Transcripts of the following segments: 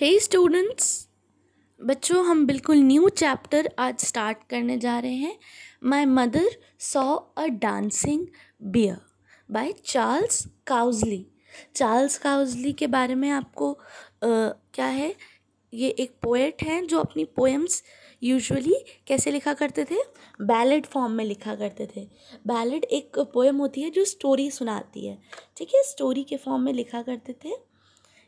हे hey students बच्चों हम बिल्कुल न्यू चैप्टर आज स्टार्ट करने जा रहे हैं my mother saw a dancing bear by Charles Causley Charles Causley के बारे में आपको आ, क्या है ये एक पोएट हैं जो अपनी पोएम्स यूजुअली कैसे लिखा करते थे बैलेड फॉर्म में लिखा करते थे बैलेड एक पोएम होती है जो स्टोरी सुनाती है ठीक है स्टोरी के फॉर्म में लिखा करते थे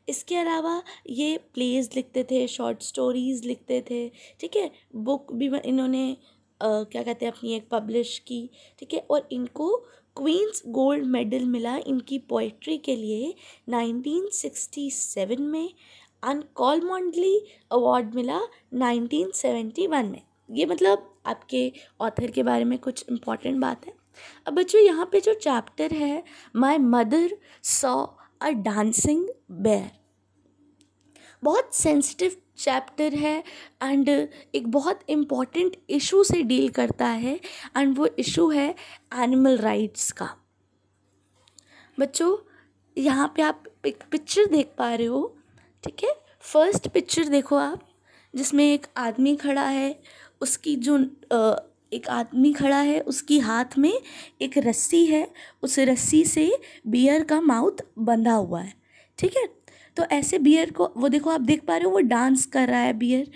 इसके अलावा ये प्लेज़ लिखते थे शॉर्ट स्टोरीज़ लिखते थे ठीक है बुक भी इन्होंने क्या कहते हैं अपनी एक पब्लिश की ठीक है और इनको क्वींस गोल्ड मेडल मिला इनकी पोइट्री के लिए 1967 में अनकॉल मॉन्डली अवार्ड मिला 1971 में ये मतलब आपके ऑथर के बारे में कुछ इम्पॉर्टेंट बात है अब बच्चों यहाँ पे जो चैप्टर है my mother saw a dancing bear बहुत सेंसिटिव चैप्टर है एंड एक बहुत इम्पॉर्टेंट इशू से डील करता है एंड वो इशू है एनिमल राइट्स का बच्चों यहाँ पे आप एक पिक्चर देख पा रहे हो ठीक है फर्स्ट पिक्चर देखो आप जिसमें एक आदमी खड़ा है उसकी जो एक आदमी खड़ा है उसकी हाथ में एक रस्सी है उस रस्सी से बियर का माउथ बंधा हुआ है ठीक है तो ऐसे बियर को वो देखो आप देख पा रहे हो वो डांस कर रहा है बियर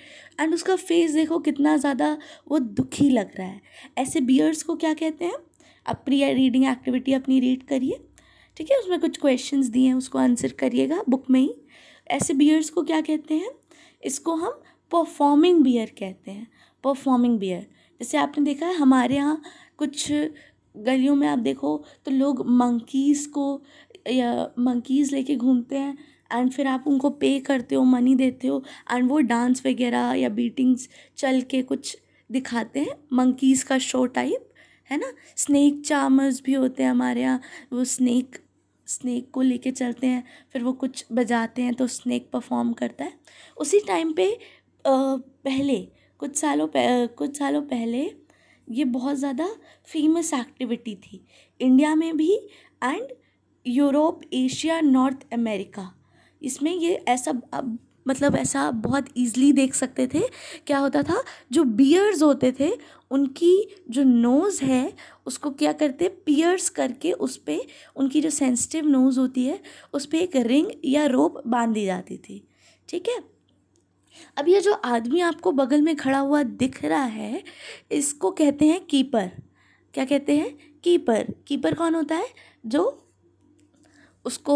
एंड उसका फेस देखो कितना ज़्यादा वो दुखी लग रहा है ऐसे बियर्स को क्या कहते हैं आप प्रिया रीडिंग एक्टिविटी अपनी रीड करिए ठीक है उसमें कुछ क्वेश्चन दिए हैं उसको आंसर करिएगा बुक में ही ऐसे बियर्स को क्या कहते हैं इसको हम परफॉर्मिंग बियर कहते हैं परफॉर्मिंग बियर जैसे आपने देखा है हमारे यहाँ कुछ गलियों में आप देखो तो लोग मंकीज़ को या मंकीज़ लेके घूमते हैं एंड फिर आप उनको पे करते हो मनी देते हो एंड वो डांस वगैरह या बीटिंग्स चल के कुछ दिखाते हैं मंकीज़ का शो टाइप है ना स्नैक चार्मर्स भी होते हैं हमारे यहाँ वो स्नैक स्नैक को लेके चलते हैं फिर वो कुछ बजाते हैं तो स्नैक परफॉर्म करता है उसी टाइम पे आ, पहले कुछ सालों कुछ सालों पहले ये बहुत ज़्यादा फेमस एक्टिविटी थी इंडिया में भी and Europe Asia North America इसमें ये ऐसा अब मतलब ऐसा बहुत ईजिली देख सकते थे क्या होता था जो बियर्स होते थे उनकी जो नोज़ है उसको क्या करते पियर्स करके उस पर उनकी जो सेंसिटिव नोज़ होती है उस पर एक रिंग या रोप बांधी जाती थी ठीक है अब ये जो आदमी आपको बगल में खड़ा हुआ दिख रहा है इसको कहते हैं कीपर क्या कहते हैं कीपर कीपर कौन होता है जो उसको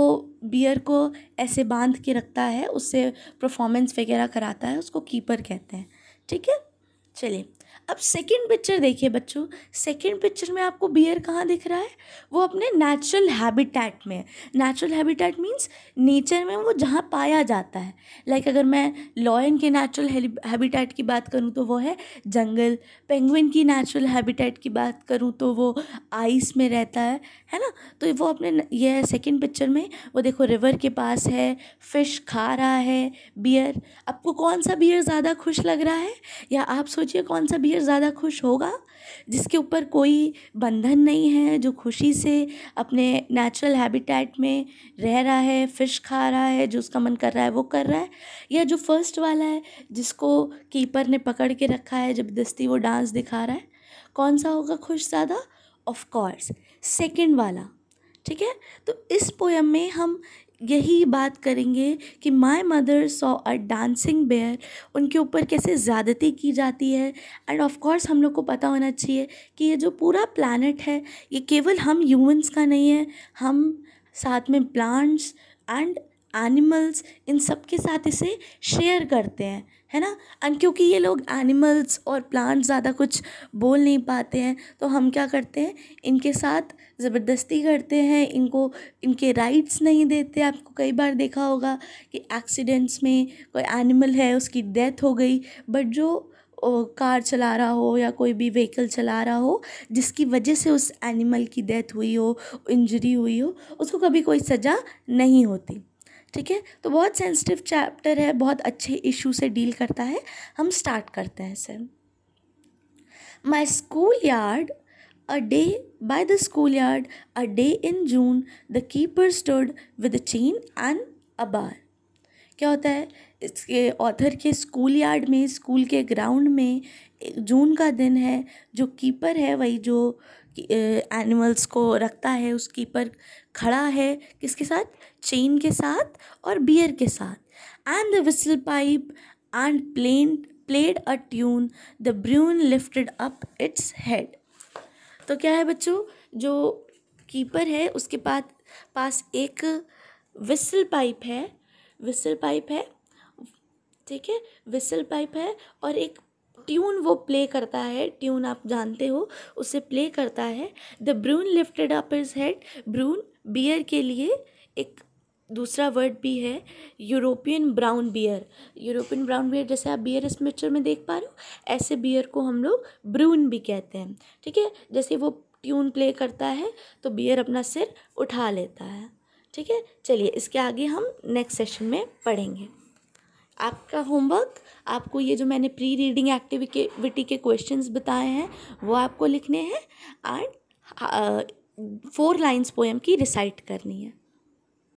बियर को ऐसे बांध के रखता है उससे परफॉर्मेंस वगैरह कराता है उसको कीपर कहते हैं ठीक है चलिए अब सेकंड पिक्चर देखिए बच्चों सेकंड पिक्चर में आपको बियर कहाँ दिख रहा है वो अपने नेचुरल हैबिटेट में नेचुरल हैबिटेट मीन्स नेचर में वो जहाँ पाया जाता है लाइक like अगर मैं लॉयन के नेचुरल हैबिटेट की बात करूँ तो वो है जंगल पेंगुइन की नेचुरल हैबिटेट की बात करूँ तो वो आइस में रहता है है ना तो वो अपने ये सेकेंड पिक्चर में वो देखो रिवर के पास है फिश खा रहा है बियर आपको कौन सा बियर ज़्यादा खुश लग रहा है या आप सोचिए कौन सा बियर फिर ज़्यादा खुश होगा जिसके ऊपर कोई बंधन नहीं है जो खुशी से अपने नेचुरल हैबिटेट में रह रहा है फ़िश खा रहा है जो उसका मन कर रहा है वो कर रहा है या जो फर्स्ट वाला है जिसको कीपर ने पकड़ के रखा है ज़बरदस्ती वो डांस दिखा रहा है कौन सा होगा खुश ज़्यादा ऑफ कोर्स सेकंड वाला ठीक है तो इस पोएम में हम यही बात करेंगे कि my mother saw a dancing bear उनके ऊपर कैसे ज़्यादती की जाती है एंड ऑफ कोर्स हम लोग को पता होना चाहिए कि ये जो पूरा प्लानट है ये केवल हम ह्यूमंस का नहीं है हम साथ में प्लांट्स एंड एनिमल्स इन सब के साथ इसे शेयर करते हैं है ना एंड क्योंकि ये लोग एनिमल्स और प्लांट्स ज़्यादा कुछ बोल नहीं पाते हैं तो हम क्या करते हैं इनके साथ ज़बरदस्ती करते हैं इनको इनके राइट्स नहीं देते आपको कई बार देखा होगा कि एक्सीडेंट्स में कोई एनिमल है उसकी डेथ हो गई बट जो कार चला रहा हो या कोई भी व्हीकल चला रहा हो जिसकी वजह से उस एनिमल की डेथ हुई हो इंजरी हुई हो उसको कभी कोई सज़ा नहीं होती ठीक है तो बहुत सेंसिटिव चैप्टर है बहुत अच्छे इशू से डील करता है हम स्टार्ट करते हैं इसे my schoolyard A day by the schoolyard, a day in June, the keeper stood with a chain and a bar. क्या होता है इसके ऑथर के स्कूल यार्ड में स्कूल के ग्राउंड में जून का दिन है जो कीपर है वही जो एनिमल्स को रखता है उस कीपर खड़ा है किसके साथ चेन के साथ और बियर के साथ and the whistle pipe and plain played a tune the bruin lifted up its head तो क्या है बच्चों जो कीपर है उसके पास पास एक विसल पाइप है विसल पाइप है ठीक है विसल पाइप है और एक ट्यून वो प्ले करता है ट्यून आप जानते हो उसे प्ले करता है the bruin lifted up is head bruin bear के लिए एक दूसरा वर्ड भी है European brown bear European brown bear जैसे आप बियर इस पिक्चर में देख पा रहे हो ऐसे बियर को हम लोग ब्रून भी कहते हैं ठीक है जैसे वो ट्यून प्ले करता है तो बियर अपना सिर उठा लेता है ठीक है चलिए इसके आगे हम नेक्स्ट सेशन में पढ़ेंगे आपका होमवर्क आपको ये जो मैंने प्री रीडिंग एक्टिविटी के क्वेश्चंस बताए हैं वो आपको लिखने हैं एंड फोर लाइंस पोएम की रिसाइट करनी है